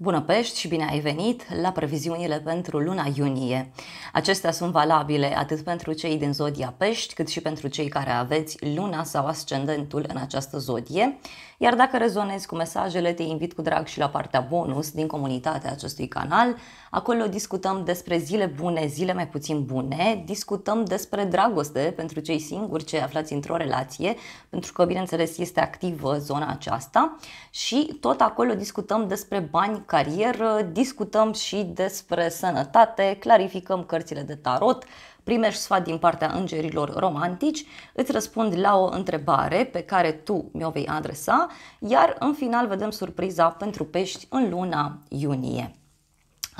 Bună Pești și bine ai venit la previziunile pentru luna iunie. Acestea sunt valabile atât pentru cei din zodia Pești, cât și pentru cei care aveți luna sau ascendentul în această zodie. Iar dacă rezonezi cu mesajele, te invit cu drag și la partea bonus din comunitatea acestui canal. Acolo discutăm despre zile bune, zile mai puțin bune, discutăm despre dragoste pentru cei singuri ce aflați într-o relație, pentru că, bineînțeles, este activă zona aceasta și tot acolo discutăm despre bani carieră, discutăm și despre sănătate, clarificăm cărțile de tarot, primești sfat din partea îngerilor romantici, îți răspund la o întrebare pe care tu mi-o vei adresa, iar în final vedem surpriza pentru pești în luna iunie.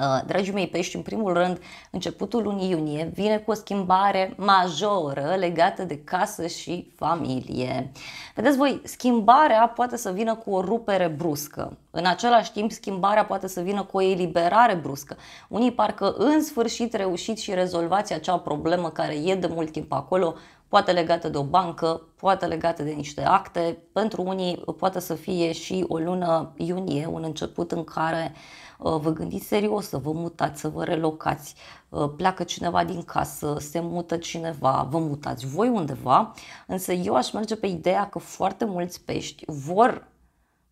Uh, dragii mei pești, în primul rând, începutul lunii iunie vine cu o schimbare majoră legată de casă și familie. Vedeți voi, schimbarea poate să vină cu o rupere bruscă. În același timp, schimbarea poate să vină cu o eliberare bruscă. Unii parcă în sfârșit reușit și rezolvați acea problemă care e de mult timp acolo, poate legată de o bancă, poate legată de niște acte. Pentru unii poate să fie și o lună iunie, un început în care uh, Uh, vă gândiți serios să vă mutați, să vă relocați, uh, pleacă cineva din casă, se mută cineva, vă mutați voi undeva, însă eu aș merge pe ideea că foarte mulți pești vor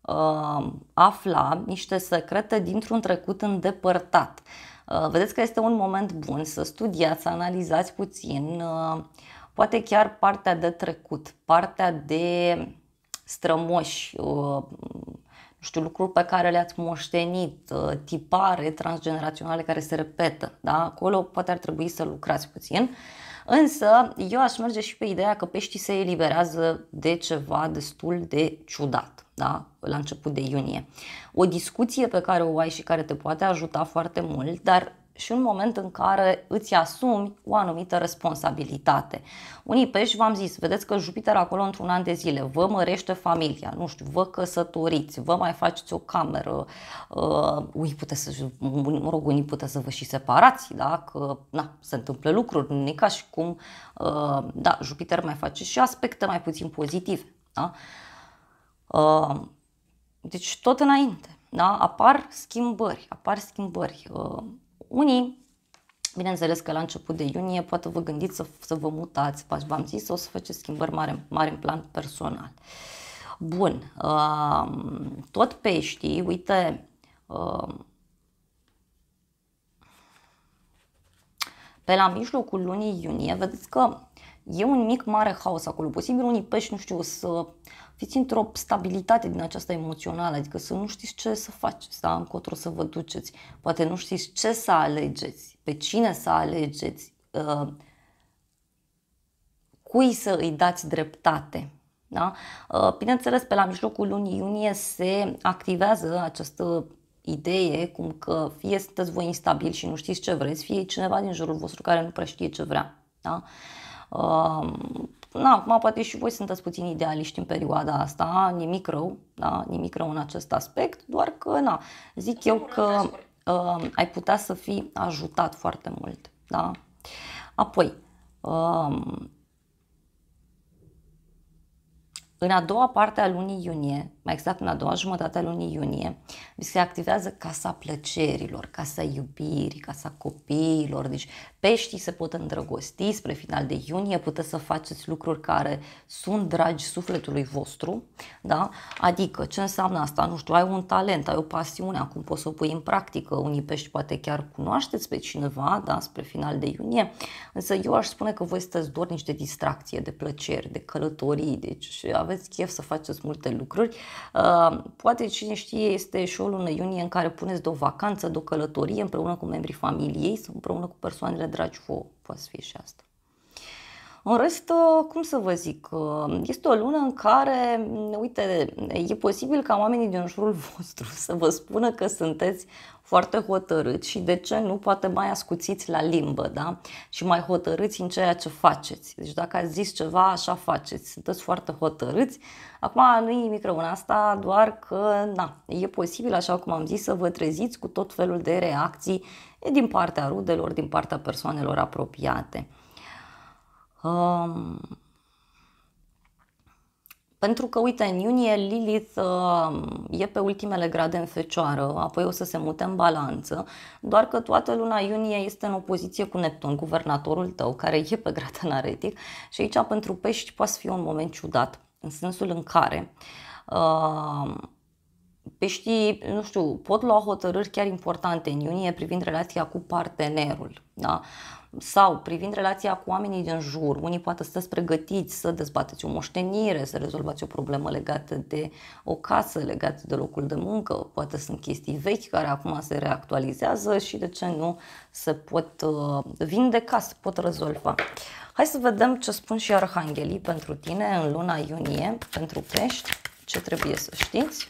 uh, afla niște secrete dintr-un trecut îndepărtat. Uh, vedeți că este un moment bun să studiați, să analizați puțin, uh, poate chiar partea de trecut, partea de strămoși, uh, nu știu, lucruri pe care le-ați moștenit, uh, tipare transgeneraționale care se repetă, da? acolo poate ar trebui să lucrați puțin. Însă, eu aș merge și pe ideea că peștii se eliberează de ceva destul de ciudat da? la început de iunie. O discuție pe care o ai și care te poate ajuta foarte mult, dar și un moment în care îți asumi o anumită responsabilitate. Unii pești v-am zis, vedeți că Jupiter acolo într-un an de zile vă mărește familia, nu știu, vă căsătoriți, vă mai faceți o cameră, uh, unii puteți să, mă rog, unii puteți să vă și separați, da? că na, se întâmplă lucruri, nu e ca și cum, uh, da, Jupiter mai face și aspecte mai puțin pozitive. Da? Uh, deci tot înainte, da? apar schimbări, apar schimbări. Uh, unii Bineînțeles că la început de iunie poate vă gândiți să, să vă mutați, v-am zis, sau să faceți schimbări mari, mari în plan personal. Bun, tot peștii, uite, pe la mijlocul lunii iunie, vedeți că e un mic mare haos acolo. Posibil unii pești, nu știu, să fiți într-o stabilitate din aceasta emoțională, adică să nu știți ce să faceți, da? încotro să vă duceți, poate nu știți ce să alegeți, pe cine să alegeți, uh, cui să îi dați dreptate. Da? Uh, bineînțeles, pe la mijlocul lunii iunie se activează această idee cum că fie sunteți voi instabili și nu știți ce vreți, fie cineva din jurul vostru care nu prea știe ce vrea. Da? Uh, Na, acum, poate și voi sunteți puțin idealiști în perioada asta, nimic rău, da? nimic rău în acest aspect, doar că, na, zic eu că uh, ai putea să fii ajutat foarte mult, da? Apoi, um, în a doua parte a lunii iunie, mai exact în a doua jumătate a lunii iunie, vi se activează casa plăcerilor, casa iubirii, casa copiilor, deci peștii se pot îndrăgosti spre final de iunie, puteți să faceți lucruri care sunt dragi sufletului vostru, da? adică ce înseamnă asta? Nu știu, ai un talent, ai o pasiune, acum poți să o pui în practică, unii pești poate chiar cunoașteți pe cineva da? spre final de iunie, însă eu aș spune că voi sunteți doar de distracție, de plăceri, de călătorii, deci aveți chef să faceți multe lucruri. Uh, poate cine știe este și o lună iunie în care puneți de o vacanță, de o călătorie împreună cu membrii familiei, împreună cu persoanele dragi, vă, vă fi și asta. În rest, uh, cum să vă zic, uh, este o lună în care, mm, uite, e posibil ca oamenii din jurul vostru să vă spună că sunteți foarte hotărâți și de ce nu poate mai ascuțiți la limbă, da? Și mai hotărâți în ceea ce faceți. Deci dacă ați zis ceva, așa faceți. Sunteți foarte hotărâți. Acum nu e rău în asta, doar că, na, e posibil, așa cum am zis, să vă treziți cu tot felul de reacții din partea rudelor, din partea persoanelor apropiate. Um, pentru că, uite, în iunie Lilith uh, e pe ultimele grade în fecioară, apoi o să se mute în balanță, doar că toată luna iunie este în opoziție cu Neptun, guvernatorul tău, care e pe grad anaretic și aici pentru pești poate fi un moment ciudat, în sensul în care uh, peștii, nu știu, pot lua hotărâri chiar importante în iunie privind relația cu partenerul, da? sau privind relația cu oamenii din jur, unii poate stăți pregătiți să dezbateți o moștenire, să rezolvați o problemă legată de o casă, legată de locul de muncă, poate sunt chestii vechi care acum se reactualizează și de ce nu se pot uh, vindeca, se pot rezolva. Hai să vedem ce spun și arhanghelii pentru tine în luna iunie, pentru pești, ce trebuie să știți.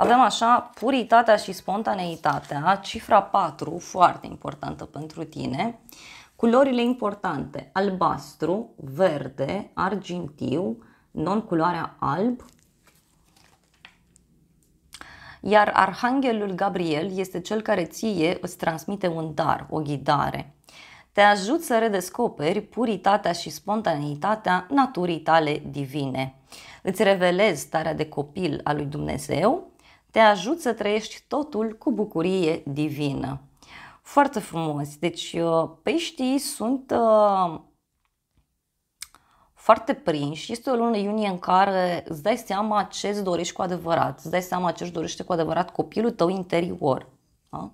Avem așa puritatea și spontaneitatea, cifra 4, foarte importantă pentru tine, culorile importante, albastru, verde, argintiu, non-culoarea alb, iar Arhanghelul Gabriel este cel care ție îți transmite un dar, o ghidare. Te ajut să redescoperi puritatea și spontaneitatea naturii tale divine. Îți revelezi starea de copil a lui Dumnezeu te ajut să trăiești totul cu bucurie divină. Foarte frumos. Deci uh, peștii păi sunt uh, foarte prinși. Este o lună iunie în care îți dai seama ce îți dorești cu adevărat, îți dai seama ce își dorește cu adevărat copilul tău interior. Da?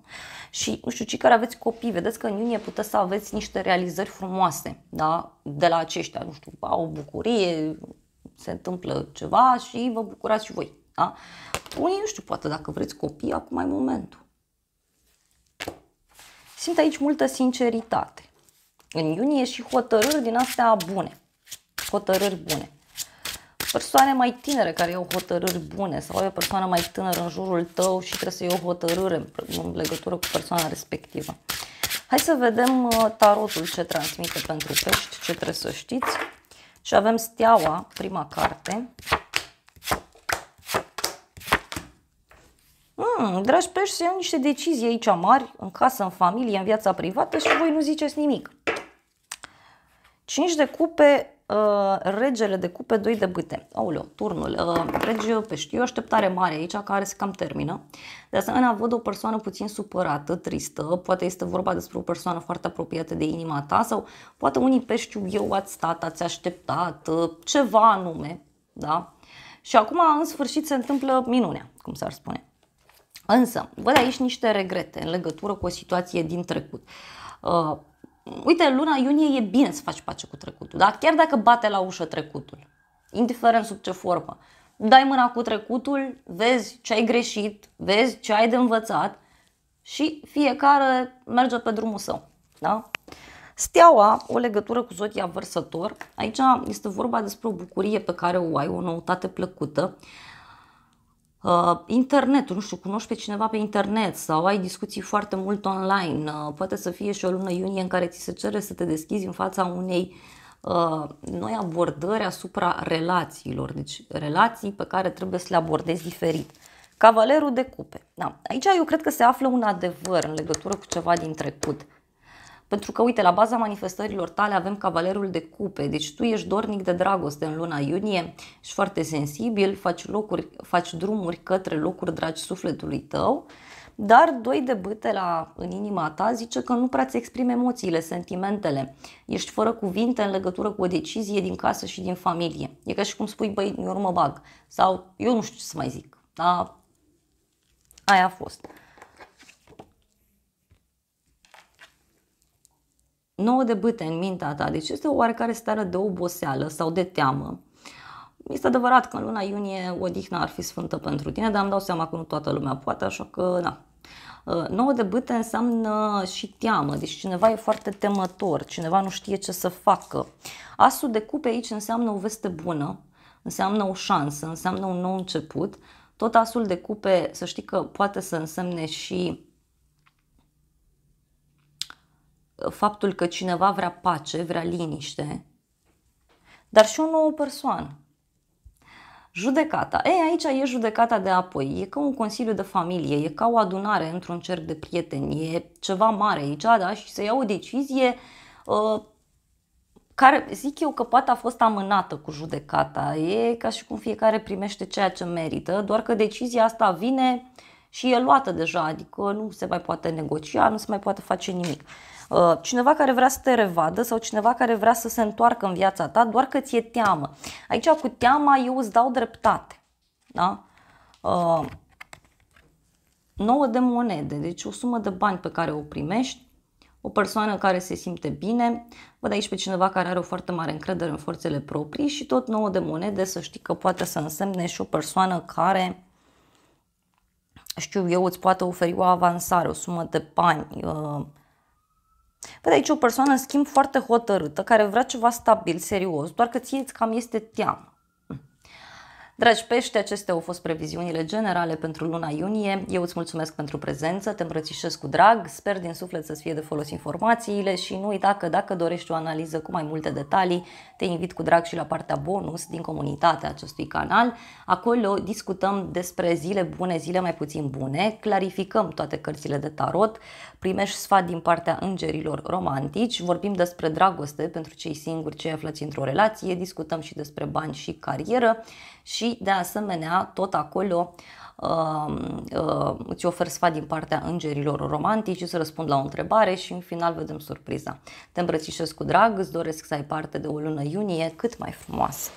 Și nu știu, cei care aveți copii, vedeți că în iunie puteți să aveți niște realizări frumoase da? de la aceștia. Nu știu, au o bucurie, se întâmplă ceva și vă bucurați și voi. Da? Unii, nu știu, poate dacă vreți copii, acum e momentul. Simt aici multă sinceritate. În iunie și hotărâri din astea bune. Hotărâri bune. Persoane mai tinere care iau hotărâri bune sau ai o persoană mai tânără în jurul tău și trebuie să iei o hotărâre în legătură cu persoana respectivă. Hai să vedem uh, tarotul ce transmite pentru pești, ce trebuie să știți. Și avem steaua, prima carte, hmm, dragi pești, să iau niște decizii aici mari, în casă, în familie, în viața privată și voi nu ziceți nimic. 5 de cupe, uh, regele de cupe, 2 de bâte. Aoleu, turnul, uh, rege pești. E o așteptare mare aici care se cam termină. De asemenea, văd o persoană puțin supărată, tristă, poate este vorba despre o persoană foarte apropiată de inima ta sau poate unii pești eu ați stat, ați așteptat uh, ceva anume, da? Și acum, în sfârșit, se întâmplă minunea, cum s-ar spune. Însă, văd aici niște regrete în legătură cu o situație din trecut. Uh, uite, luna iunie e bine să faci pace cu trecutul, dar chiar dacă bate la ușă trecutul, indiferent sub ce formă. Dai mâna cu trecutul, vezi ce ai greșit, vezi ce ai de învățat și fiecare merge pe drumul său. Da? Steaua, o legătură cu zodia vărsător, aici este vorba despre o bucurie pe care o ai, o noutate plăcută, uh, Uh, internetul, nu știu, cunoști pe cineva pe internet sau ai discuții foarte mult online, uh, poate să fie și o lună iunie în care ți se cere să te deschizi în fața unei uh, noi abordări asupra relațiilor, deci relații pe care trebuie să le abordezi diferit. Cavalerul de cupe. Da. Aici eu cred că se află un adevăr în legătură cu ceva din trecut. Pentru că, uite, la baza manifestărilor tale avem cavalerul de cupe, deci tu ești dornic de dragoste în luna iunie, ești foarte sensibil, faci, locuri, faci drumuri către locuri dragi sufletului tău, dar doi de bâte la, în inima ta zice că nu prea ți exprimi emoțiile, sentimentele. Ești fără cuvinte în legătură cu o decizie din casă și din familie. E ca și cum spui, băi, eu nu mă bag. Sau eu nu știu ce să mai zic. Da? Aia a fost. nouă de bâte în mintea ta. Deci este o oarecare stare de oboseală sau de teamă. Este adevărat că în luna iunie odihna ar fi sfântă pentru tine, dar îmi dau seama că nu toată lumea poate, așa că da. Nouă de bâte înseamnă și teamă, deci cineva e foarte temător, cineva nu știe ce să facă. Asul de cupe aici înseamnă o veste bună, înseamnă o șansă, înseamnă un nou început. Tot asul de cupe, să știi că poate să însemne și faptul că cineva vrea pace, vrea liniște, dar și o nouă persoană. Judecata. Ei, aici e judecata de apoi. E ca un consiliu de familie, e ca o adunare într-un cerc de prieteni, e ceva mare aici, da? Și se ia o decizie uh, care, zic eu că poate a fost amânată cu judecata. E ca și cum fiecare primește ceea ce merită, doar că decizia asta vine uh, și e luată deja, adică nu se mai poate negocia, nu se mai poate face nimic. Uh, cineva care vrea să te revadă sau cineva care vrea să se întoarcă în viața ta, doar că ți-e teamă. Aici cu teama eu îți dau dreptate. Da? Uh, nouă de monede, deci o sumă de bani pe care o primești, o persoană care se simte bine, văd aici pe cineva care are o foarte mare încredere în forțele proprii și tot nouă de monede să știi că poate să însemne și o persoană care știu eu, îți poate oferi o avansare, o sumă de bani. Uh. Văd aici o persoană, în schimb, foarte hotărâtă, care vrea ceva stabil, serios, doar că ție cam este teamă. Dragi pești, acestea au fost previziunile generale pentru luna iunie. Eu îți mulțumesc pentru prezență, te îmbrățișez cu drag, sper din suflet să-ți fie de folos informațiile și nu uita că dacă dorești o analiză cu mai multe detalii, te invit cu drag și la partea bonus din comunitatea acestui canal. Acolo discutăm despre zile bune, zile mai puțin bune, clarificăm toate cărțile de tarot, primești sfat din partea îngerilor romantici, vorbim despre dragoste pentru cei singuri, cei aflați într-o relație, discutăm și despre bani și carieră și și de asemenea tot acolo um, uh, îți ofer sfat din partea îngerilor romantici, îți răspund la o întrebare și în final vedem surpriza. Te îmbrățișez cu drag, îți doresc să ai parte de o lună iunie cât mai frumoasă.